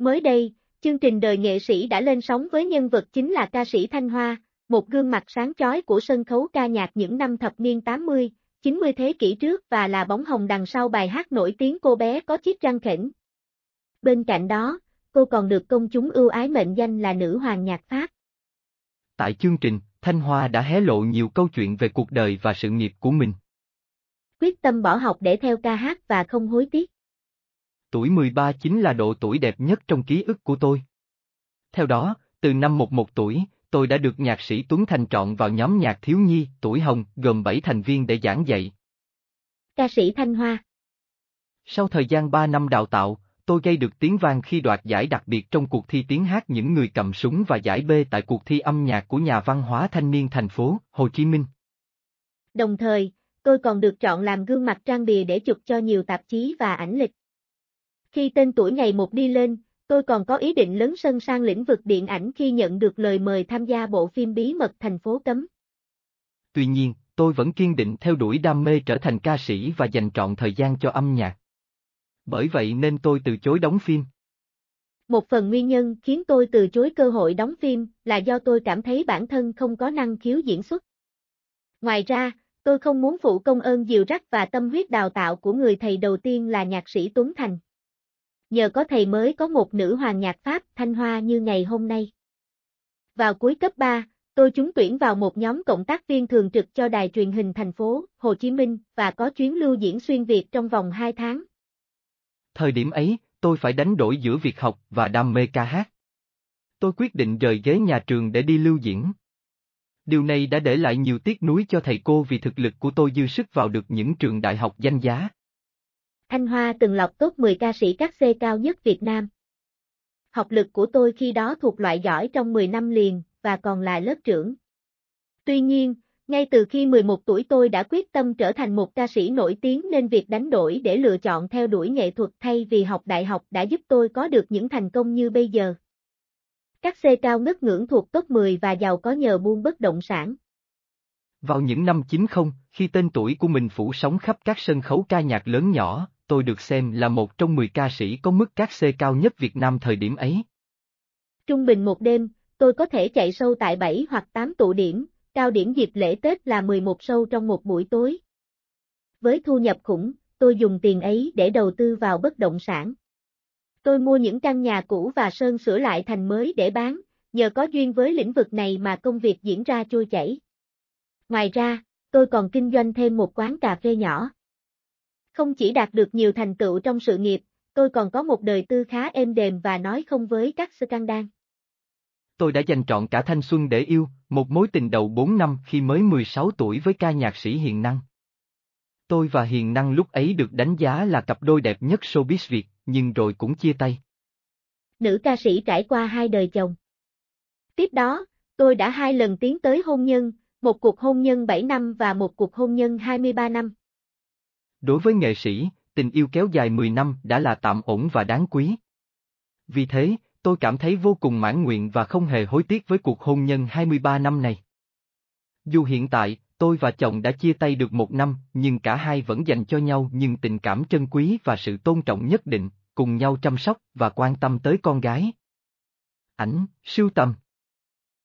Mới đây, chương trình Đời nghệ sĩ đã lên sóng với nhân vật chính là ca sĩ Thanh Hoa, một gương mặt sáng chói của sân khấu ca nhạc những năm thập niên 80, 90 thế kỷ trước và là bóng hồng đằng sau bài hát nổi tiếng cô bé có chiếc răng khỉnh. Bên cạnh đó, cô còn được công chúng ưu ái mệnh danh là nữ hoàng nhạc Pháp. Tại chương trình, Thanh Hoa đã hé lộ nhiều câu chuyện về cuộc đời và sự nghiệp của mình. Quyết tâm bỏ học để theo ca hát và không hối tiếc tuổi 13 chính là độ tuổi đẹp nhất trong ký ức của tôi. Theo đó, từ năm 11 tuổi, tôi đã được nhạc sĩ Tuấn Thành chọn vào nhóm nhạc thiếu nhi, tuổi hồng, gồm 7 thành viên để giảng dạy. Ca sĩ Thanh Hoa Sau thời gian 3 năm đào tạo, tôi gây được tiếng vang khi đoạt giải đặc biệt trong cuộc thi tiếng hát những người cầm súng và giải B tại cuộc thi âm nhạc của nhà văn hóa thanh niên thành phố Hồ Chí Minh. Đồng thời, tôi còn được chọn làm gương mặt trang bìa để chụp cho nhiều tạp chí và ảnh lịch. Khi tên tuổi ngày một đi lên, tôi còn có ý định lớn sân sang lĩnh vực điện ảnh khi nhận được lời mời tham gia bộ phim bí mật thành phố cấm. Tuy nhiên, tôi vẫn kiên định theo đuổi đam mê trở thành ca sĩ và dành trọn thời gian cho âm nhạc. Bởi vậy nên tôi từ chối đóng phim. Một phần nguyên nhân khiến tôi từ chối cơ hội đóng phim là do tôi cảm thấy bản thân không có năng khiếu diễn xuất. Ngoài ra, tôi không muốn phụ công ơn dìu rắc và tâm huyết đào tạo của người thầy đầu tiên là nhạc sĩ Tuấn Thành nhờ có thầy mới có một nữ hoàng nhạc Pháp thanh hoa như ngày hôm nay. Vào cuối cấp 3, tôi trúng tuyển vào một nhóm cộng tác viên thường trực cho đài truyền hình thành phố Hồ Chí Minh và có chuyến lưu diễn xuyên Việt trong vòng 2 tháng. Thời điểm ấy, tôi phải đánh đổi giữa việc học và đam mê ca hát. Tôi quyết định rời ghế nhà trường để đi lưu diễn. Điều này đã để lại nhiều tiếc nuối cho thầy cô vì thực lực của tôi dư sức vào được những trường đại học danh giá. Thanh Hoa từng lọc top 10 ca sĩ các C cao nhất Việt Nam. Học lực của tôi khi đó thuộc loại giỏi trong 10 năm liền, và còn là lớp trưởng. Tuy nhiên, ngay từ khi 11 tuổi tôi đã quyết tâm trở thành một ca sĩ nổi tiếng nên việc đánh đổi để lựa chọn theo đuổi nghệ thuật thay vì học đại học đã giúp tôi có được những thành công như bây giờ. Các C cao ngất ngưỡng thuộc top 10 và giàu có nhờ buôn bất động sản. Vào những năm 90, khi tên tuổi của mình phủ sóng khắp các sân khấu ca nhạc lớn nhỏ, tôi được xem là một trong 10 ca sĩ có mức cát xê cao nhất Việt Nam thời điểm ấy. Trung bình một đêm, tôi có thể chạy sâu tại 7 hoặc 8 tụ điểm, cao điểm dịp lễ Tết là 11 sâu trong một buổi tối. Với thu nhập khủng, tôi dùng tiền ấy để đầu tư vào bất động sản. Tôi mua những căn nhà cũ và sơn sửa lại thành mới để bán, nhờ có duyên với lĩnh vực này mà công việc diễn ra trôi chảy. Ngoài ra, tôi còn kinh doanh thêm một quán cà phê nhỏ. Không chỉ đạt được nhiều thành tựu trong sự nghiệp, tôi còn có một đời tư khá êm đềm và nói không với các scandal. Tôi đã dành trọn cả thanh xuân để yêu, một mối tình đầu 4 năm khi mới 16 tuổi với ca nhạc sĩ Hiền Năng. Tôi và Hiền Năng lúc ấy được đánh giá là cặp đôi đẹp nhất showbiz Việt, nhưng rồi cũng chia tay. Nữ ca sĩ trải qua hai đời chồng. Tiếp đó, tôi đã hai lần tiến tới hôn nhân, một cuộc hôn nhân 7 năm và một cuộc hôn nhân 23 năm. Đối với nghệ sĩ, tình yêu kéo dài 10 năm đã là tạm ổn và đáng quý. Vì thế, tôi cảm thấy vô cùng mãn nguyện và không hề hối tiếc với cuộc hôn nhân 23 năm này. Dù hiện tại, tôi và chồng đã chia tay được một năm, nhưng cả hai vẫn dành cho nhau những tình cảm trân quý và sự tôn trọng nhất định, cùng nhau chăm sóc và quan tâm tới con gái. Ảnh, sưu tầm